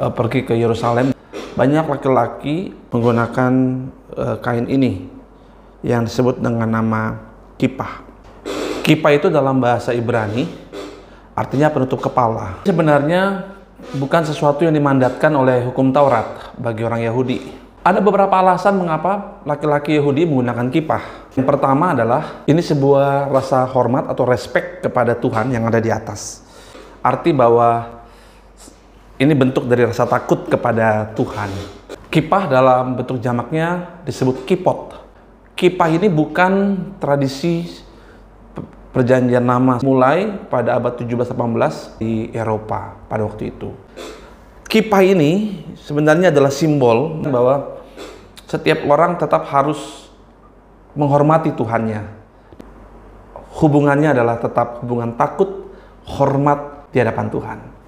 Eh, pergi ke Yerusalem, banyak laki-laki menggunakan eh, kain ini yang disebut dengan nama kipah. Kipah itu dalam bahasa Ibrani artinya penutup kepala. Sebenarnya bukan sesuatu yang dimandatkan oleh hukum Taurat bagi orang Yahudi. Ada beberapa alasan mengapa laki-laki Yahudi menggunakan kipah. Yang pertama adalah ini sebuah rasa hormat atau respect kepada Tuhan yang ada di atas. Arti bahwa ini bentuk dari rasa takut kepada Tuhan. Kipah dalam bentuk jamaknya disebut kipot. Kipah ini bukan tradisi perjanjian lama mulai pada abad 17-18 di Eropa pada waktu itu. Kipah ini sebenarnya adalah simbol bahwa setiap orang tetap harus menghormati Tuhannya. Hubungannya adalah tetap hubungan takut, hormat di hadapan Tuhan.